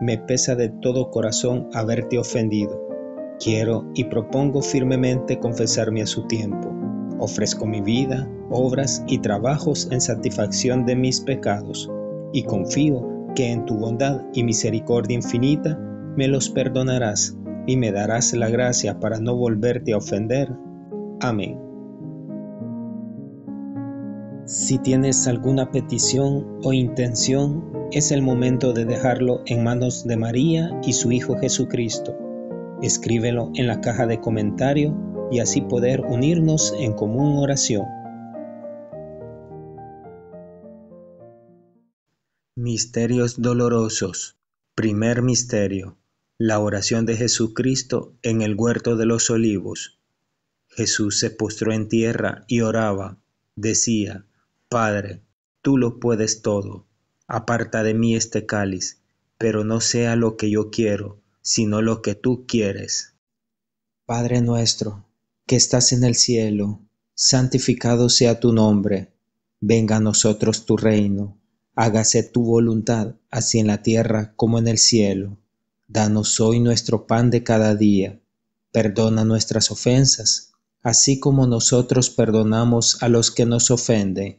me pesa de todo corazón haberte ofendido. Quiero y propongo firmemente confesarme a su tiempo. Ofrezco mi vida, obras y trabajos en satisfacción de mis pecados, y confío que en tu bondad y misericordia infinita me los perdonarás y me darás la gracia para no volverte a ofender. Amén. Si tienes alguna petición o intención, es el momento de dejarlo en manos de María y su Hijo Jesucristo. Escríbelo en la caja de comentario y así poder unirnos en común oración. Misterios dolorosos. Primer misterio. La oración de Jesucristo en el huerto de los olivos. Jesús se postró en tierra y oraba. Decía, Padre, tú lo puedes todo. Aparta de mí este cáliz, pero no sea lo que yo quiero, sino lo que tú quieres. Padre nuestro, que estás en el cielo, santificado sea tu nombre, venga a nosotros tu reino, hágase tu voluntad, así en la tierra como en el cielo. Danos hoy nuestro pan de cada día, perdona nuestras ofensas, así como nosotros perdonamos a los que nos ofenden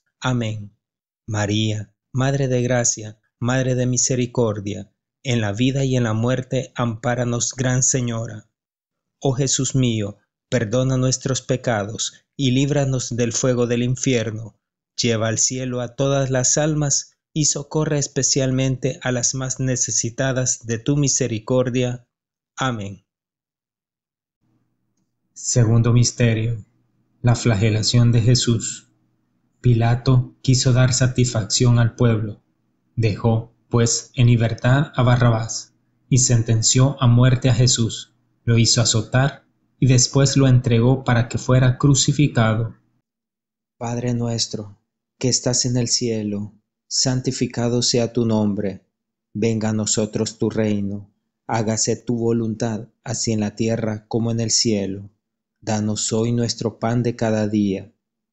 Amén. María, Madre de Gracia, Madre de Misericordia, en la vida y en la muerte, ampáranos, Gran Señora. Oh Jesús mío, perdona nuestros pecados y líbranos del fuego del infierno. Lleva al cielo a todas las almas y socorre especialmente a las más necesitadas de tu misericordia. Amén. Segundo Misterio. La flagelación de Jesús. Pilato quiso dar satisfacción al pueblo. Dejó, pues, en libertad a Barrabás y sentenció a muerte a Jesús. Lo hizo azotar y después lo entregó para que fuera crucificado. Padre nuestro, que estás en el cielo, santificado sea tu nombre. Venga a nosotros tu reino. Hágase tu voluntad, así en la tierra como en el cielo. Danos hoy nuestro pan de cada día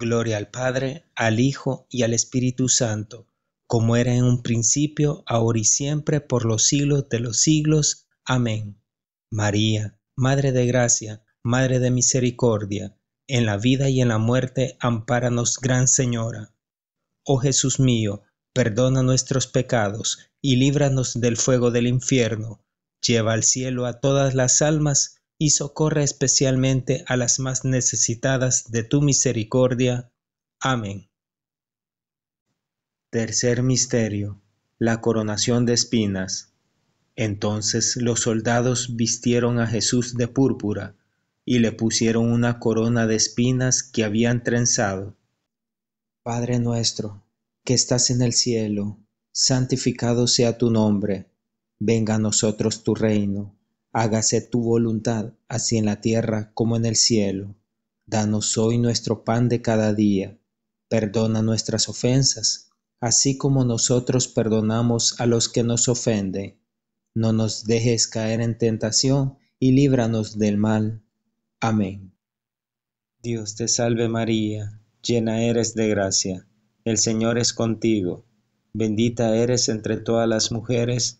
Gloria al Padre, al Hijo y al Espíritu Santo, como era en un principio, ahora y siempre, por los siglos de los siglos. Amén. María, Madre de Gracia, Madre de Misericordia, en la vida y en la muerte, ampáranos, Gran Señora. Oh Jesús mío, perdona nuestros pecados y líbranos del fuego del infierno. Lleva al cielo a todas las almas, y socorre especialmente a las más necesitadas de tu misericordia. Amén. Tercer Misterio. La coronación de espinas. Entonces los soldados vistieron a Jesús de púrpura y le pusieron una corona de espinas que habían trenzado. Padre nuestro, que estás en el cielo, santificado sea tu nombre, venga a nosotros tu reino hágase tu voluntad, así en la tierra como en el cielo. Danos hoy nuestro pan de cada día. Perdona nuestras ofensas, así como nosotros perdonamos a los que nos ofenden. No nos dejes caer en tentación y líbranos del mal. Amén. Dios te salve María, llena eres de gracia, el Señor es contigo, bendita eres entre todas las mujeres,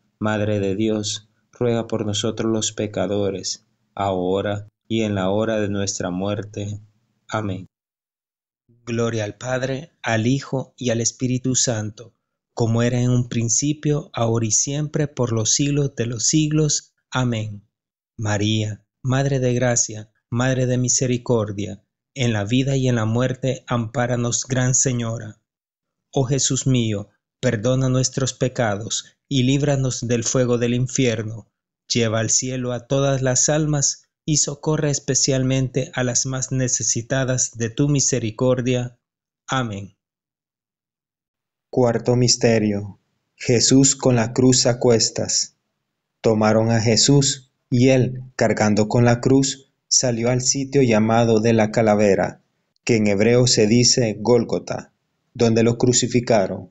Madre de Dios, ruega por nosotros los pecadores, ahora y en la hora de nuestra muerte. Amén. Gloria al Padre, al Hijo y al Espíritu Santo, como era en un principio, ahora y siempre, por los siglos de los siglos. Amén. María, Madre de Gracia, Madre de Misericordia, en la vida y en la muerte, ampáranos, Gran Señora. Oh Jesús mío, perdona nuestros pecados y líbranos del fuego del infierno, lleva al cielo a todas las almas y socorre especialmente a las más necesitadas de tu misericordia. Amén. Cuarto Misterio. Jesús con la cruz a cuestas. Tomaron a Jesús y él, cargando con la cruz, salió al sitio llamado de la calavera, que en hebreo se dice Gólgota, donde lo crucificaron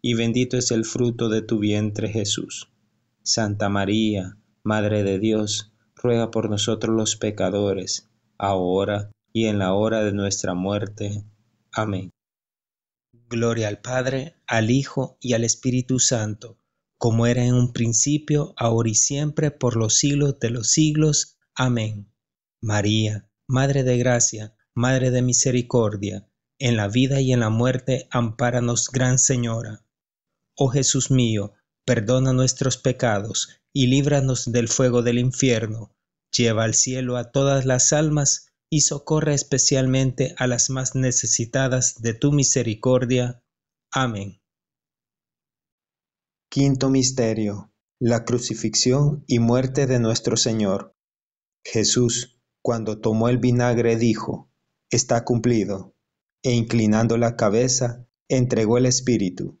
y bendito es el fruto de tu vientre Jesús. Santa María, Madre de Dios, ruega por nosotros los pecadores, ahora y en la hora de nuestra muerte. Amén. Gloria al Padre, al Hijo y al Espíritu Santo, como era en un principio, ahora y siempre, por los siglos de los siglos. Amén. María, Madre de Gracia, Madre de Misericordia, en la vida y en la muerte, ampáranos, Gran Señora. Oh Jesús mío, perdona nuestros pecados y líbranos del fuego del infierno. Lleva al cielo a todas las almas y socorre especialmente a las más necesitadas de tu misericordia. Amén. Quinto Misterio. La crucifixión y muerte de nuestro Señor. Jesús, cuando tomó el vinagre, dijo, Está cumplido, e inclinando la cabeza, entregó el Espíritu.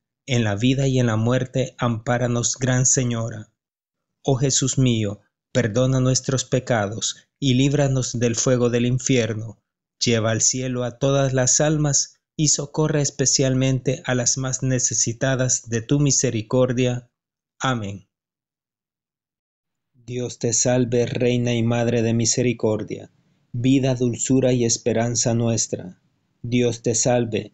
en la vida y en la muerte, ampáranos, Gran Señora. Oh Jesús mío, perdona nuestros pecados y líbranos del fuego del infierno. Lleva al cielo a todas las almas y socorre especialmente a las más necesitadas de tu misericordia. Amén. Dios te salve, Reina y Madre de Misericordia, vida, dulzura y esperanza nuestra. Dios te salve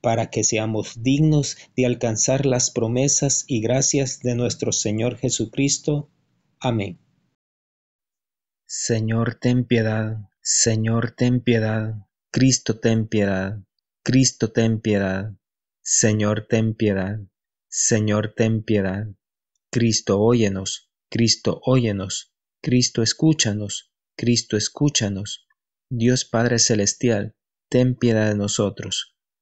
para que seamos dignos de alcanzar las promesas y gracias de nuestro Señor Jesucristo. Amén. Señor, ten piedad, Señor, ten piedad, Cristo, ten piedad, Cristo, ten piedad, Señor, ten piedad, Señor, ten piedad, Cristo, óyenos, Cristo, óyenos, Cristo, escúchanos, Cristo, escúchanos, Dios Padre Celestial, ten piedad de nosotros.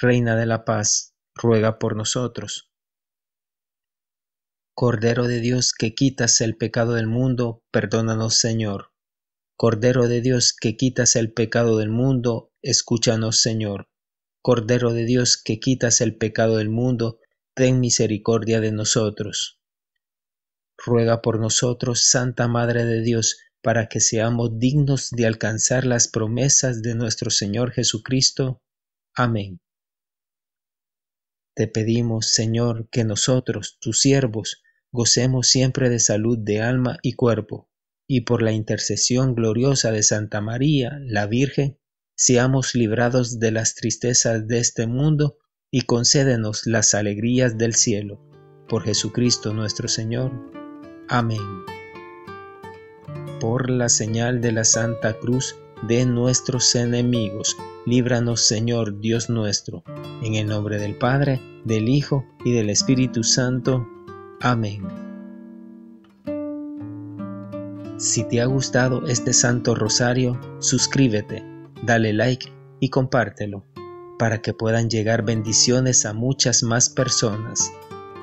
Reina de la Paz, ruega por nosotros. Cordero de Dios que quitas el pecado del mundo, perdónanos Señor. Cordero de Dios que quitas el pecado del mundo, escúchanos Señor. Cordero de Dios que quitas el pecado del mundo, ten misericordia de nosotros. Ruega por nosotros, Santa Madre de Dios, para que seamos dignos de alcanzar las promesas de nuestro Señor Jesucristo. Amén. Te pedimos, Señor, que nosotros, tus siervos, gocemos siempre de salud de alma y cuerpo, y por la intercesión gloriosa de Santa María, la Virgen, seamos librados de las tristezas de este mundo y concédenos las alegrías del cielo. Por Jesucristo nuestro Señor. Amén. Por la señal de la Santa Cruz, de nuestros enemigos. Líbranos, Señor Dios nuestro, en el nombre del Padre, del Hijo y del Espíritu Santo. Amén. Si te ha gustado este Santo Rosario, suscríbete, dale like y compártelo, para que puedan llegar bendiciones a muchas más personas.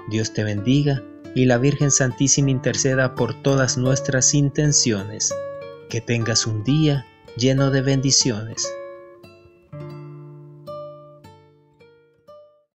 Dios te bendiga y la Virgen Santísima interceda por todas nuestras intenciones. Que tengas un día lleno de bendiciones.